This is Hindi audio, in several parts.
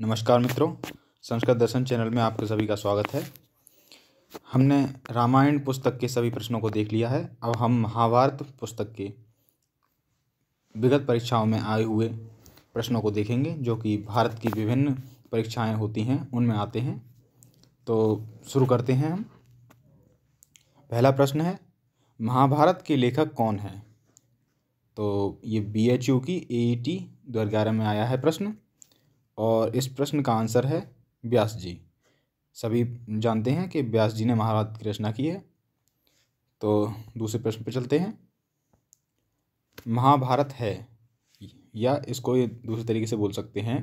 नमस्कार मित्रों संस्कृत दर्शन चैनल में आपका सभी का स्वागत है हमने रामायण पुस्तक के सभी प्रश्नों को देख लिया है अब हम महाभारत पुस्तक के विगत परीक्षाओं में आए हुए प्रश्नों को देखेंगे जो कि भारत की विभिन्न परीक्षाएं होती हैं उनमें आते हैं तो शुरू करते हैं हम पहला प्रश्न है महाभारत के लेखक कौन हैं तो ये बी एच यू की ए ई टी दो में आया है प्रश्न और इस प्रश्न का आंसर है व्यास जी सभी जानते हैं कि व्यास जी ने महाभारत की रचना की है तो दूसरे प्रश्न पर चलते हैं महाभारत है या इसको दूसरे तरीके से बोल सकते हैं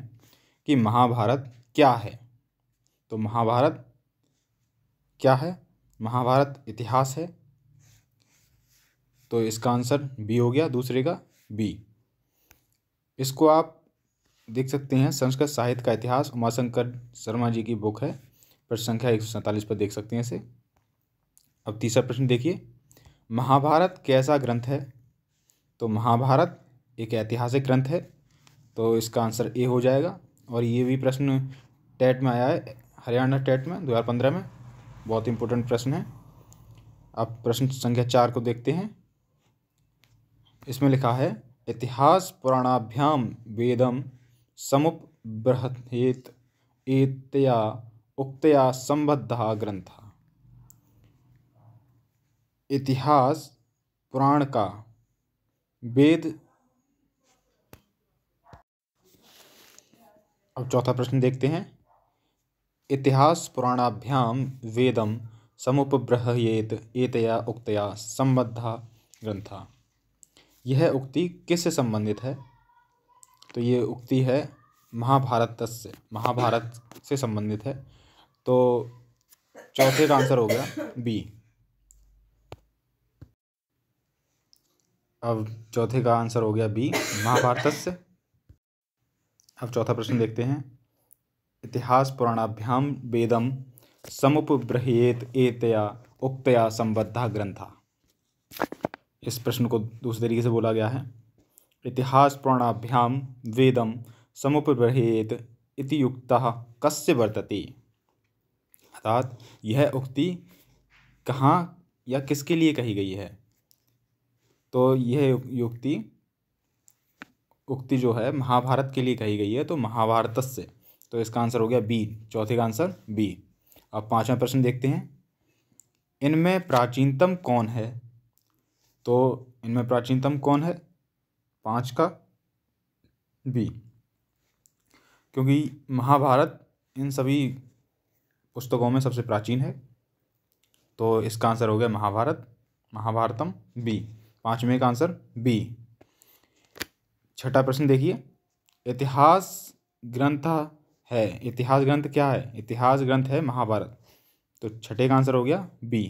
कि महाभारत क्या है तो महाभारत क्या है महाभारत इतिहास है तो इसका आंसर बी हो गया दूसरे का बी इसको आप देख सकते हैं संस्कृत साहित्य का इतिहास उमाशंकर शर्मा जी की बुक है प्रश्न संख्या एक सौ सैंतालीस पर देख सकते हैं इसे अब तीसरा प्रश्न देखिए महाभारत कैसा ग्रंथ है तो महाभारत एक ऐतिहासिक ग्रंथ है तो इसका आंसर ए हो जाएगा और ये भी प्रश्न टेट में आया है हरियाणा टेट में 2015 में बहुत इंपॉर्टेंट प्रश्न है अब प्रश्न संख्या चार को देखते हैं इसमें लिखा है इतिहास पुराणाभ्याम वेदम समुपबृंहेत एतया उक्तया संबद्ध ग्रंथ इतिहास पुराण का वेद अब चौथा प्रश्न देखते हैं इतिहास पुराणाभ्याम वेदम समुपब्रहेत एतया उक्तया संबद्धा ग्रंथ यह उक्ति किससे संबंधित है तो ये उक्ति है महाभारत से महाभारत से संबंधित है तो चौथे का आंसर हो गया बी अब चौथे का आंसर हो गया बी महाभारत से अब चौथा प्रश्न देखते हैं इतिहास पुराणाभ्याम वेदम समुपब्रहेत एतया उक्तया संबद्धा ग्रंथा इस प्रश्न को दूसरे तरीके से बोला गया है इतिहासपुराणाभ्यां वेदम समुपब्रहेत इति युक्ता कस्य वर्तते अर्थात यह उक्ति कहाँ या किसके लिए कही गई है तो यह युक्ति उक्ति जो है महाभारत के लिए कही गई है तो महाभारत से तो इसका आंसर हो गया बी चौथे का आंसर बी अब पांचवा प्रश्न देखते हैं इनमें प्राचीनतम कौन है तो इनमें प्राचीनतम कौन है पाँच का बी क्योंकि महाभारत इन सभी पुस्तकों में सबसे प्राचीन है तो इसका आंसर हो गया महाभारत महाभारतम बी पाँचवें का आंसर बी छठा प्रश्न देखिए इतिहास ग्रंथ है इतिहास ग्रंथ क्या है इतिहास ग्रंथ है महाभारत तो छठे का आंसर हो गया बी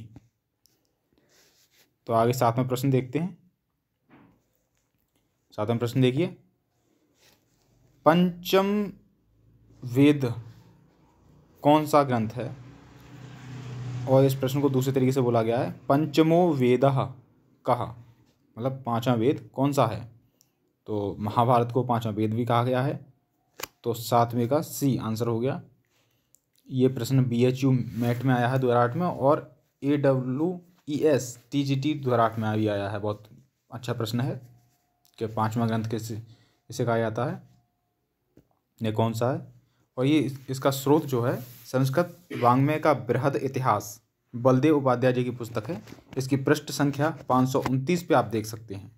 तो आगे सातवें प्रश्न देखते हैं सातवां प्रश्न देखिए पंचम वेद कौन सा ग्रंथ है और इस प्रश्न को दूसरे तरीके से बोला गया है पंचमो वेद कहा मतलब पांचवा वेद कौन सा है तो महाभारत को पांचवा वेद भी कहा गया है तो सातवें का सी आंसर हो गया ये प्रश्न बी एच यू मैट में आया है दो हज़ार आठ में और A W E S T G T दो हज़ार आठ में भी आया है बहुत अच्छा प्रश्न है के पाँचवा ग्रंथ के इसे कहा जाता है ये कौन सा है और ये इसका स्रोत जो है संस्कृत वांग्मय का बृहद इतिहास बलदेव उपाध्याय जी की पुस्तक है इसकी पृष्ठ संख्या पाँच पे आप देख सकते हैं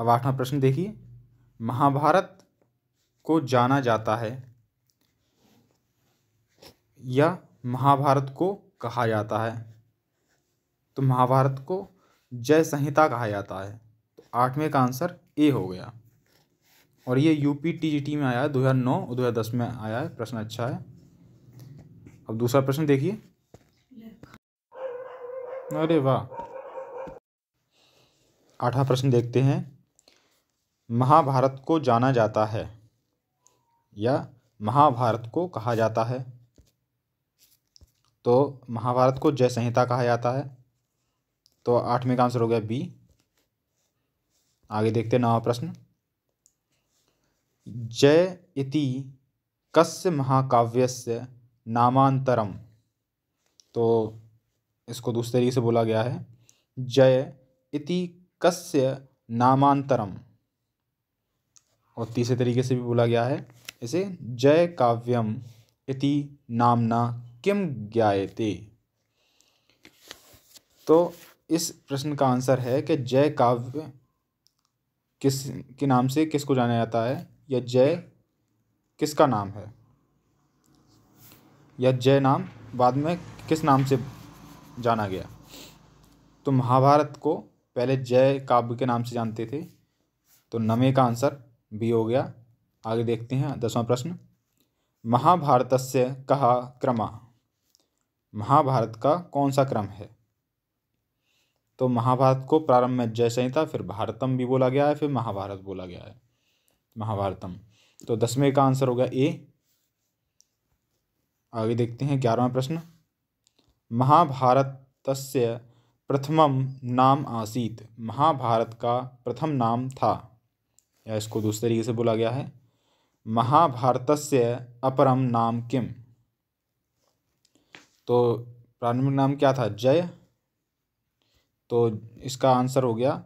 अब आठवां प्रश्न देखिए महाभारत को जाना जाता है या महाभारत को कहा जाता है तो महाभारत को जय संहिता कहा जाता है आठवें का आंसर ए हो गया और ये UP TGT T G T में आया है दो हज़ार नौ और दो हज़ार दस में आया है प्रश्न अच्छा है अब दूसरा प्रश्न देखिए अरे वाह आठवां प्रश्न देखते हैं महाभारत को जाना जाता है या महाभारत को कहा जाता है तो महाभारत को जय संहिता कहा जाता है तो आठवें का आंसर हो गया बी आगे देखते हैं नवा प्रश्न जय इति कस्य महाकाव्यस्य नामांतरम तो इसको दूसरे तरीके से बोला गया है जय इति कस्य नामांतरम और तीसरे तरीके से भी बोला गया है इसे जय काव्यम इति नामना किम ज्ञायते तो इस प्रश्न का आंसर है कि जय काव्य किस के नाम से किस को जाना जाता है या जय किसका नाम है या जय नाम बाद में किस नाम से जाना गया तो महाभारत को पहले जय काव्य के नाम से जानते थे तो नमे का आंसर बी हो गया आगे देखते हैं दसवां प्रश्न महाभारत से कहा क्रमा महाभारत का कौन सा क्रम है तो महाभारत को प्रारंभ में जय संहिता फिर भारतम भी बोला गया है फिर महाभारत बोला गया है महाभारतम तो दसवें का आंसर होगा ए आगे देखते हैं ग्यारहवा प्रश्न महाभारत तस्य प्रथमम नाम आसीत महाभारत का प्रथम नाम था या इसको दूसरे तरीके से बोला गया है से अपरम नाम किम तो प्रारंभिक नाम क्या था जय तो इसका आंसर हो गया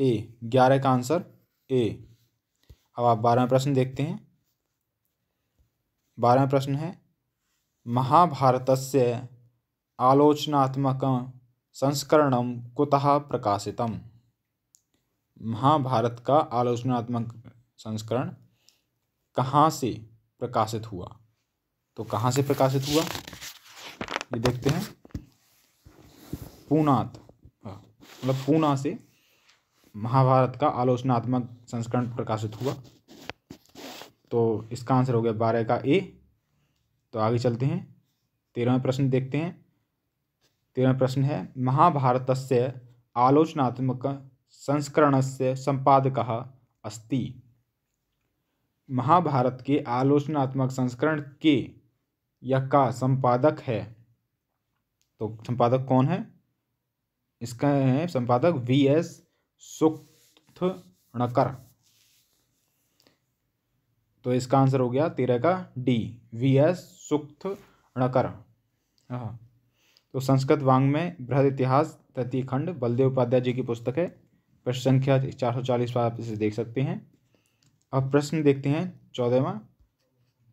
ए ग्यारह का आंसर ए अब आप बारहवें प्रश्न देखते हैं बारहवें प्रश्न है महाभारत से आलोचनात्मक संस्करण कुतः प्रकाशितम महाभारत का आलोचनात्मक संस्करण कहाँ से प्रकाशित हुआ तो कहाँ से प्रकाशित हुआ ये देखते हैं पूनात मतलब पूना से महाभारत का आलोचनात्मक संस्करण प्रकाशित हुआ तो इसका आंसर हो गया बारह का ए तो आगे चलते हैं तेरहवें प्रश्न देखते हैं तेरहवें प्रश्न है महाभारत से आलोचनात्मक संस्करण से संपादक अस्ति महाभारत के आलोचनात्मक संस्करण के या का संपादक है तो संपादक कौन है इसका है संपादक वी एस सुक्थणकर तो इसका आंसर हो गया तेरह का डी वी एस सुक्थणकर हाँ। तो संस्कृत वांग में बृहद इतिहास तृतीय खंड बलदेव उपाध्याय जी की पुस्तक है प्रश्न संख्या चार सौ चालीस पर आप इसे देख सकते हैं अब प्रश्न देखते हैं चौदहवा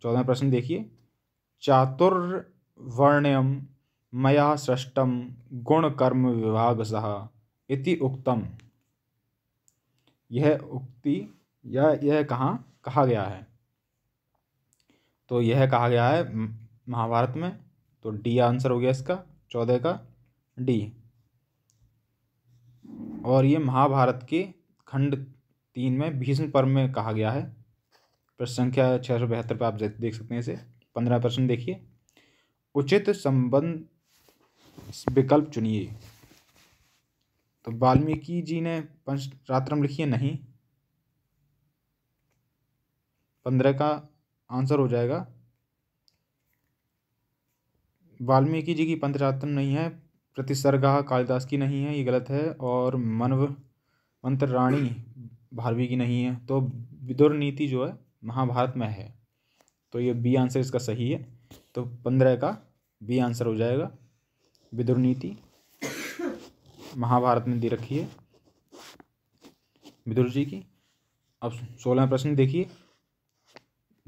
चौदहवा प्रश्न देखिए चातुर्वर्ण्यम मया सृष्टम गुणकर्म विभागसः इति उक्तम यह उक्ति यह यह कहाँ कहा गया है तो यह कहा गया है महाभारत में तो डी आंसर हो गया इसका चौदह का डी और ये महाभारत के खंड तीन में भीष्म पर्व में कहा गया है प्रश्न संख्या छः सौ बहत्तर पर आप देख सकते हैं इसे पंद्रह प्रश्न देखिए उचित संबंध विकल्प चुनिए तो वाल्मीकि जी ने पंचरात्रम लिखिए नहीं पंद्रह का आंसर हो जाएगा वाल्मीकि जी की पंचरात्रम नहीं है प्रतिसर्गा कालिदास की नहीं है ये गलत है और मनव रानी भारवी की नहीं है तो विदुर नीति जो है महाभारत में है तो ये बी आंसर इसका सही है तो पंद्रह का बी आंसर हो जाएगा विदुर नीति महाभारत में दे रखी है विदुर जी की अब सोलह प्रश्न देखिए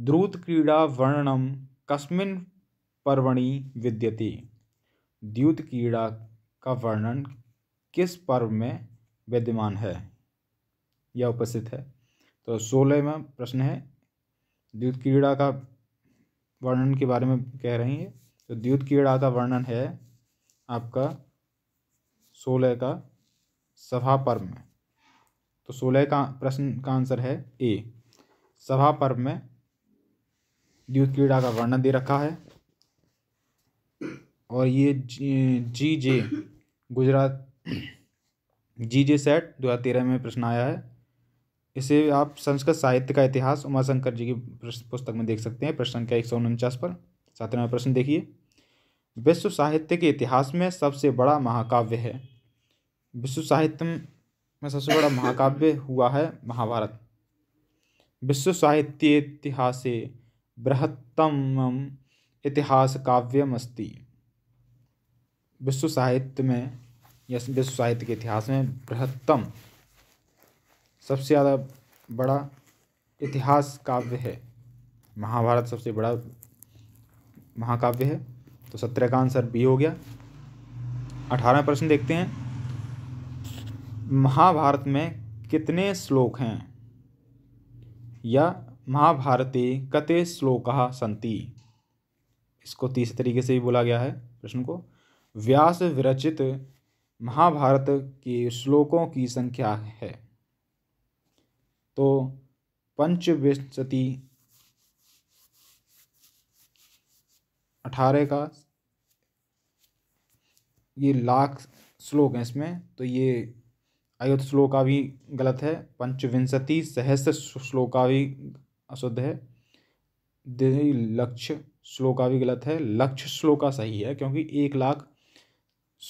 द्रुत क्रीड़ा वर्णनम कस्मिन पर्वणि विद्यते द्युत क्रीड़ा का वर्णन किस पर्व में विद्यमान है या उपस्थित है तो सोलहवा प्रश्न है द्युत क्रीड़ा का वर्णन के बारे में कह रही है तो द्युत क्रीड़ा का वर्णन है आपका सोलह का सभा पर्व में तो सोलह का प्रश्न का आंसर है ए सभा पर्व में द्युत क्रीड़ा का वर्णन दे रखा है और ये जी जे गुजरात जी जे सेट दो हज़ार तेरह में प्रश्न आया है इसे आप संस्कृत साहित्य का इतिहास उमाशंकर जी की पुस्तक में देख सकते हैं प्रश्न संख्या एक सौ उनचास पर सातवें प्रश्न देखिए विश्व साहित्य के इतिहास में सबसे बड़ा महाकाव्य है विश्व साहित्य में सबसे बड़ा महाकाव्य हुआ है महाभारत विश्व साहित्य इतिहास बृहत्तम इतिहास अस्ति विश्व साहित्य में या विश्व साहित्य के इतिहास में बृहत्तम सबसे ज़्यादा बड़ा इतिहास काव्य है महाभारत सबसे बड़ा महाकाव्य है तो सत्रह का आंसर बी हो गया अठारह प्रश्न देखते हैं महाभारत में कितने श्लोक हैं या महाभारती कते श्लोक संति इसको तीस तरीके से भी बोला गया है प्रश्न को व्यास विरचित महाभारत के श्लोकों की संख्या है तो पंचविंशति अठारह का ये लाख श्लोक है इसमें तो ये अयोध श्लोक का भी गलत है पंचविंशति सहस्र श्लोक का भी अशुद्ध है लक्ष्य श्लोक का भी गलत है लक्ष्य श्लोक का सही है क्योंकि एक लाख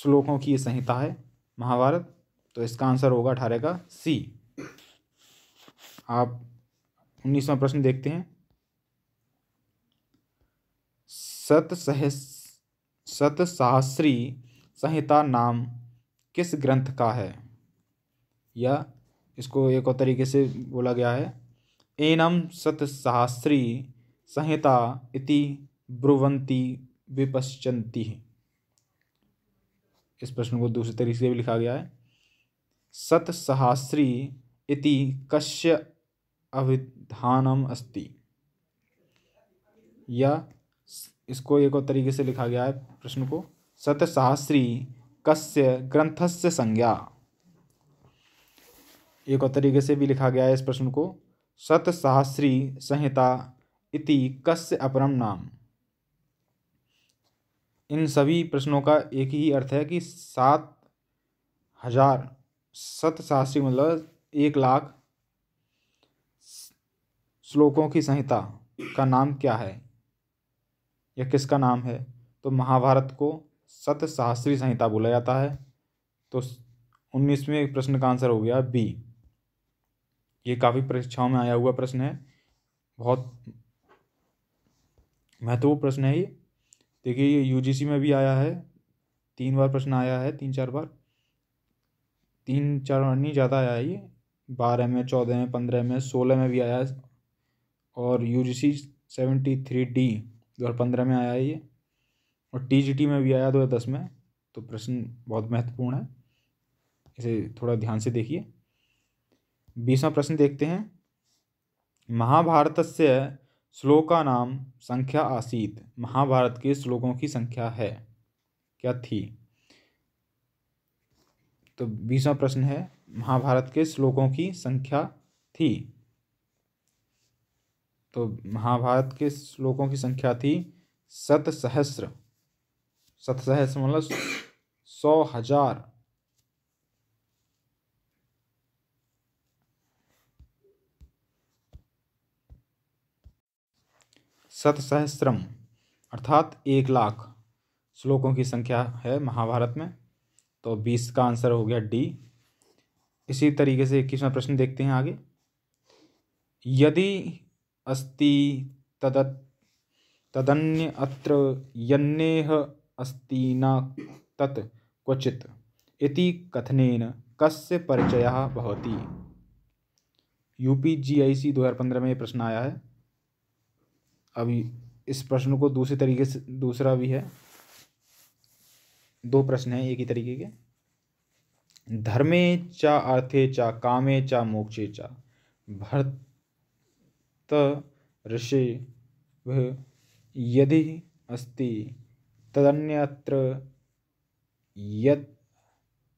श्लोकों की ये संहिता है महाभारत तो इसका आंसर होगा अठारह का सी आप उन्नीसवा प्रश्न देखते हैं शतसहस शतसाहस्री संहिता नाम किस ग्रंथ का है या इसको एक और तरीके से बोला गया है एनम शतसाहस्री संहिता इति ब्रुवंती विपश्चंती इस प्रश्न को दूसरे तरीके से भी लिखा गया है सतसहस्री इति कश्य अभिधानम अस्ति या इसको एक और तरीके से लिखा गया है प्रश्न को शतशास्त्री कस्य ग्रंथस्य संज्ञा एक और तरीके से भी लिखा गया है इस प्रश्न को शतसाहस्री संहिता इति कस्य अपरम नाम इन सभी प्रश्नों का एक ही अर्थ है कि सात हजार शतसाहस्री मतलब एक लाख श्लोकों की संहिता का नाम क्या है यह किसका नाम है तो महाभारत को सत सहस्री संहिता बोला जाता है तो उन्नीसवें प्रश्न का आंसर हो गया बी ये काफ़ी परीक्षाओं में आया हुआ प्रश्न है बहुत महत्वपूर्ण प्रश्न है ये देखिए ये यूजीसी में भी आया है तीन बार प्रश्न आया है तीन चार बार तीन चार बार नहीं ज़्यादा आया है ये बारह में चौदह में पंद्रह में सोलह में भी आया है और U G C seventy three D दो हज़ार पंद्रह में आया ये और टी जी टी में भी आया दो हज़ार दस में तो प्रश्न बहुत महत्वपूर्ण है इसे थोड़ा ध्यान से देखिए बीसवा प्रश्न देखते हैं महाभारत से श्लोका नाम संख्या आसीत महाभारत के श्लोकों की संख्या है क्या थी तो बीसवा प्रश्न है महाभारत के श्लोकों की संख्या थी तो महाभारत के श्लोकों की संख्या थी सत सहस्र सत सहस्र मतलब सौ हजार सत सहस्रम अर्थात एक लाख श्लोकों की संख्या है महाभारत में तो बीस का आंसर हो गया डी इसी तरीके से इक्कीसवां प्रश्न देखते हैं आगे यदि अस्ति तदत् तदन्य अत्र यन्नेह अस्ति न तत् क्वचित् इति कथनेन कस्य परिचयः भवति यू पी जी आई सी दो हज़ार पंद्रह में ये प्रश्न आया है अभी इस प्रश्न को दूसरे तरीके से दूसरा भी है दो प्रश्न हैं एक ही तरीके के धर्मे चा अर्थे चा कामे चा मोक्षे चा भर्त ऋषि यदि अस्ति तदन्यत्र यत्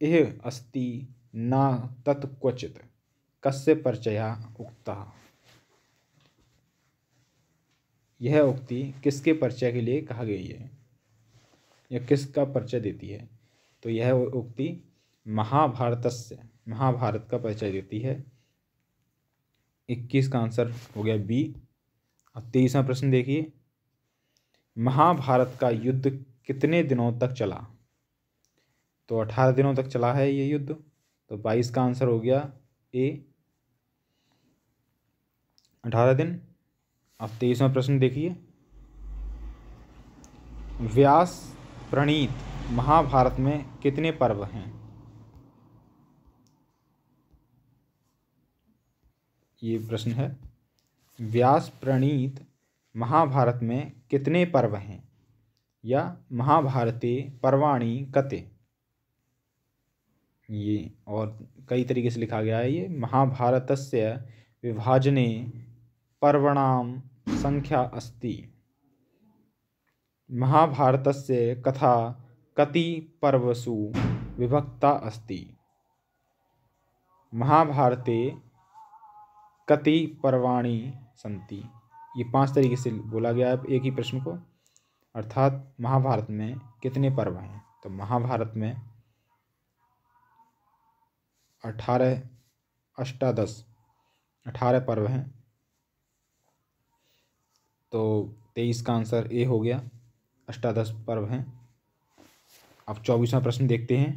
इह अस्ति न तत् कस्य परिचया उक्ता यह उक्ति किसके परिचय के लिए कहा गई है या किसका परिचय देती है तो यह उक्ति महाभारत से महाभारत का परिचय देती है इक्कीस का आंसर हो गया बी और तेईसवा प्रश्न देखिए महाभारत का युद्ध कितने दिनों तक चला तो अठारह दिनों तक चला है ये युद्ध तो बाईस का आंसर हो गया ए अठारह दिन अब तेईसवा प्रश्न देखिए व्यास प्रणीत महाभारत में कितने पर्व हैं ये प्रश्न है व्यास प्रणीत महाभारत में कितने पर्व हैं या महाभारते पर्वाणी कते ये और कई तरीके से लिखा गया है ये महाभारत से विभाजने पर्वणाम संख्या अस्ति महाभारत से कथा कति पर्वसु विभक्ता अस्ति महाभारते कति पर्वाणी संति ये पांच तरीके से बोला गया है एक ही प्रश्न को अर्थात महाभारत में कितने पर्व हैं तो महाभारत में अठारह अष्टादश अठारह पर्व हैं तो तेईस का आंसर ए हो गया अष्टादश पर्व हैं अब चौबीसवा प्रश्न देखते हैं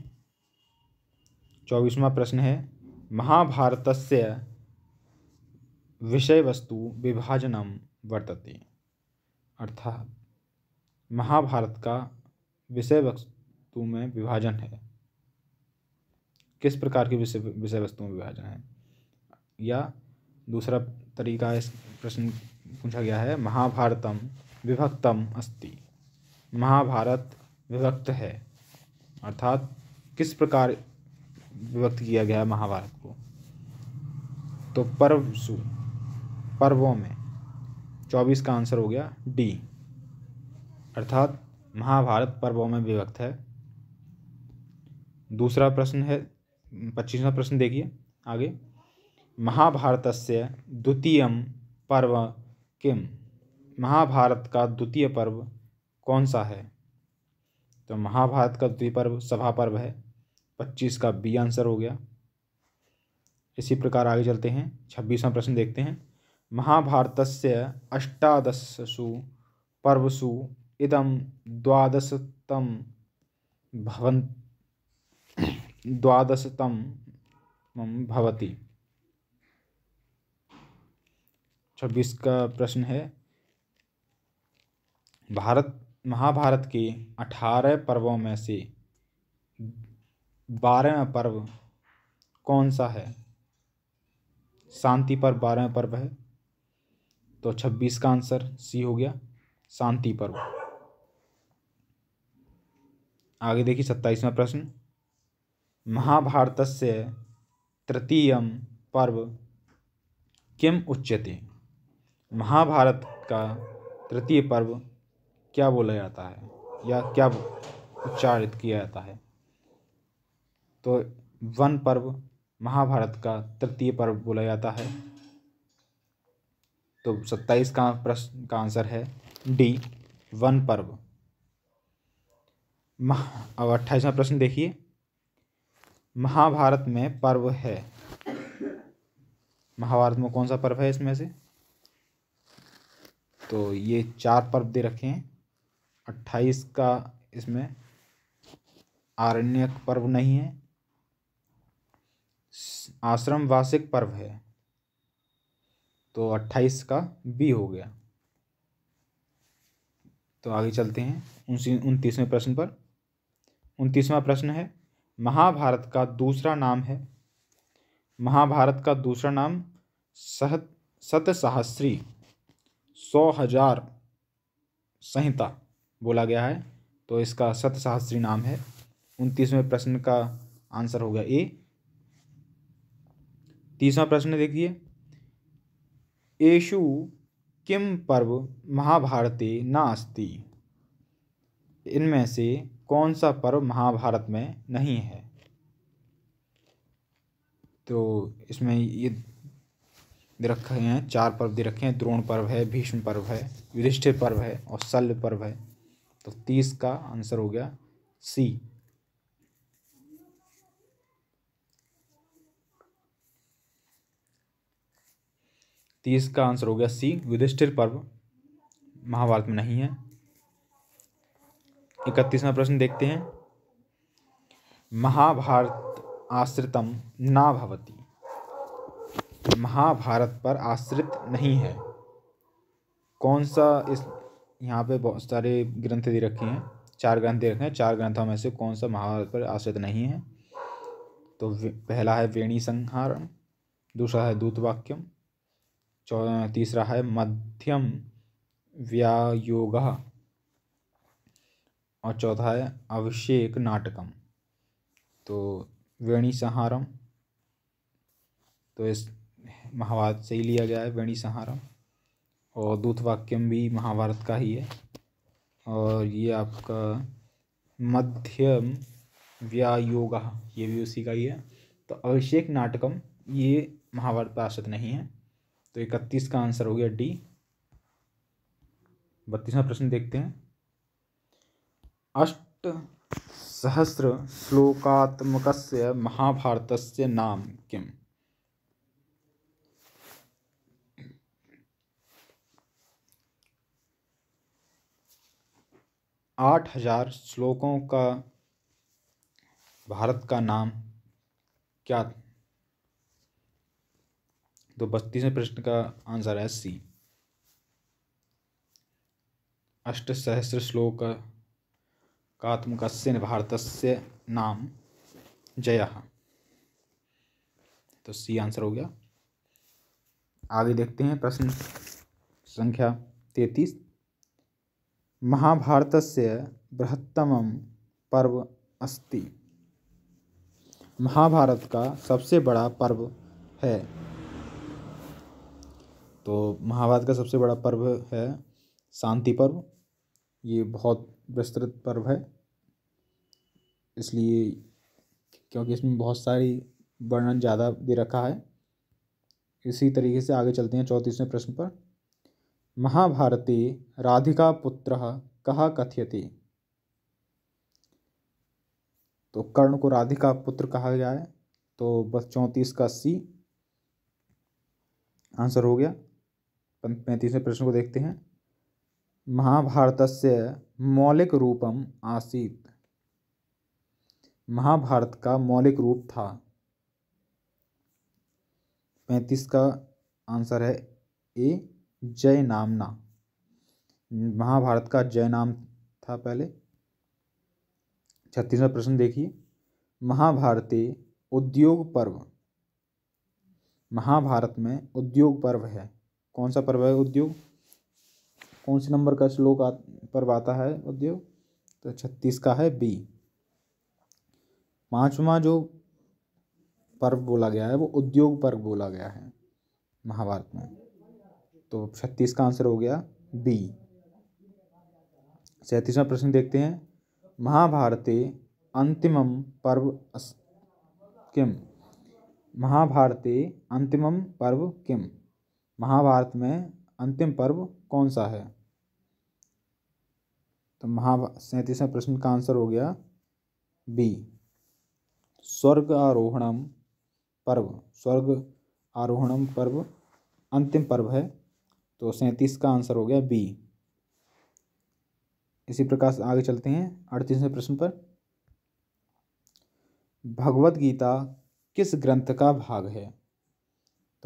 चौबीसवा प्रश्न है महाभारत से विषय वस्तु विभाजनम वर्तते अर्थात महाभारत का विषय वस्तु में विभाजन है किस प्रकार के विषय विषय वस्तु में विभाजन है या दूसरा तरीका इस प्रश्न पूछा गया है महाभारतम विभक्तम अस्ति महाभारत विभक्त है अर्थात किस प्रकार विभक्त किया गया है महाभारत को तो पर्वसु पर्वों में चौबीस का आंसर हो गया डी अर्थात महाभारत पर्वों में विभक्त है दूसरा प्रश्न है पच्चीसवा प्रश्न देखिए आगे महाभारत से द्वितीय पर्व किम महाभारत का द्वितीय पर्व कौन सा है तो महाभारत का द्वितीय पर्व सभा पर्व है पच्चीस का बी आंसर हो गया इसी प्रकार आगे चलते हैं छब्बीसवा प्रश्न देखते हैं महाभारत अष्टादशसु पर्वसु इदम द्वादशतम भवन द्वादशतम भवति छब्बीस का प्रश्न है भारत महाभारत के अठारह पर्वों में से बारहवें पर्व कौन सा है शांति पर बारहवें पर्व है तो छब्बीस का आंसर सी हो गया शांति पर्व आगे देखिए सत्ताईसवा प्रश्न महाभारत से तृतीय पर्व किम उच्यते महाभारत का तृतीय पर्व क्या बोला जाता है या क्या उच्चारित किया जाता है तो वन पर्व महाभारत का तृतीय पर्व बोला जाता है तो सत्ताईस का प्रश्न का आंसर है डी वन पर्व महा अब अट्ठाईसवा प्रश्न देखिए महाभारत में पर्व है महाभारत में कौन सा पर्व है इसमें से तो ये चार पर्व दे रखे हैं अट्ठाईस का इसमें आरण्यक पर्व नहीं है आश्रम वार्षिक पर्व है तो अट्ठाईस का बी हो गया तो आगे चलते हैं उनतीसवें प्रश्न पर उनतीसवा प्रश्न है महाभारत का दूसरा नाम है महाभारत का दूसरा नाम सह सहस्री सौ हजार संहिता बोला गया है तो इसका सत सहस्री नाम है उनतीसवें प्रश्न का आंसर हो गया ए तीसवा प्रश्न देखिए एषु किं पर्व महाभारते नास्ति इनमें से कौन सा पर्व महाभारत में नहीं है तो इसमें ये दे रखे हैं चार पर्व दे रखे हैं द्रोण पर्व है भीष्म पर्व है युधिष्ठिर पर्व है और शल्य पर्व है तो तीस का आंसर हो गया सी तो इसका आंसर हो गया सी युधिष्ठिर पर्व महाभारत में नहीं है इकतीसवा प्रश्न देखते हैं महाभारत आश्रितम ना भवती महाभारत पर आश्रित नहीं है कौन सा इस यहाँ पे बहुत सारे ग्रंथ दे रखे हैं चार ग्रंथ दे रखे हैं चार ग्रंथों में से कौन सा महाभारत पर आश्रित नहीं है तो पहला है वेणी संहारण दूसरा है दूत वाक्यम चौ तीसरा है मध्यम व्यायोग और चौथा है अभिषेक नाटकम तो वेणी संहारम तो इस महाभारत से ही लिया गया है वेणी संहारम और दूत वाक्यम भी महाभारत का ही है और ये आपका मध्यम व्यायोग ये भी उसी का ही है तो अभिषेक नाटकम ये महाभारत पार्षद नहीं है तो इकतीस का आंसर हो गया डी बत्तीसवा प्रश्न देखते हैं अष्ट सहस्र श्लोकात्मक महाभारत नाम किम आठ हजार श्लोकों का भारत का नाम क्या तो बत्तीसवें प्रश्न का आंसर है सी अष्ट सहस्र श्लोक भारत से नाम जय तो सी आंसर हो गया आगे देखते हैं प्रश्न संख्या तैतीस महाभारत से बृहत्तम पर्व अस्ति महाभारत का सबसे बड़ा पर्व है तो महाभारत का सबसे बड़ा पर्व है शांति पर्व ये बहुत विस्तृत पर्व है इसलिए क्योंकि इसमें बहुत सारी वर्णन ज़्यादा दे रखा है इसी तरीके से आगे चलते हैं चौंतीसवें प्रश्न पर महाभारती राधिका पुत्र कहा कथ्यते तो कर्ण को राधिका पुत्र कहा जाए तो बस चौंतीस का सी आंसर हो गया पैंतीसवें प्रश्न को देखते हैं महाभारत से मौलिक रूपम आसीत महाभारत का मौलिक रूप था पैंतीस का आंसर है ए जय नामना महाभारत का जय नाम था पहले छत्तीसवा प्रश्न देखिए महाभारती उद्योग पर्व महाभारत में उद्योग पर्व है कौन सा पर्व है उद्योग कौन से नंबर का श्लोक पर्व आता है उद्योग तो छत्तीस का है बी पांचवा जो पर्व बोला गया है वो उद्योग पर्व बोला गया है महाभारत में तो छत्तीस का आंसर हो गया बी सैंतीसवा प्रश्न देखते हैं महाभारते अंतिमम पर्व किम महाभारते अंतिमम पर्व किम महाभारत में अंतिम पर्व कौन सा है तो महा सैंतीसवें प्रश्न का आंसर हो गया बी स्वर्ग आरोहणम पर्व स्वर्ग आरोहणम पर्व अंतिम पर्व है तो सैंतीस का आंसर हो गया बी इसी प्रकार से आगे चलते हैं अड़तीसवें प्रश्न पर भगवत गीता किस ग्रंथ का भाग है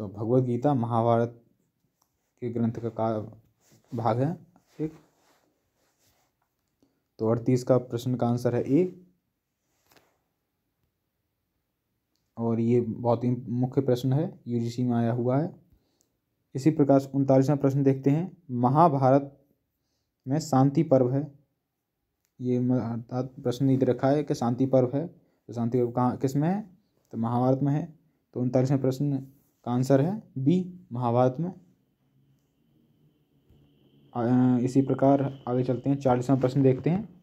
तो भगवत गीता महाभारत के ग्रंथ का, का भाग है ठीक तो अड़तीस का प्रश्न का आंसर है ए और ये बहुत ही मुख्य प्रश्न है यूजीसी में आया हुआ है इसी प्रकार उनतालीसवा प्रश्न देखते हैं महाभारत में शांति पर्व है ये अर्थात प्रश्न इधर रखा है कि शांति पर्व है तो शांति पर्व कहाँ किस में है तो महाभारत में है तो उनतालीसवें प्रश्न का आंसर है बी महाभारत में इसी प्रकार आगे चलते हैं चालीसवां प्रश्न देखते हैं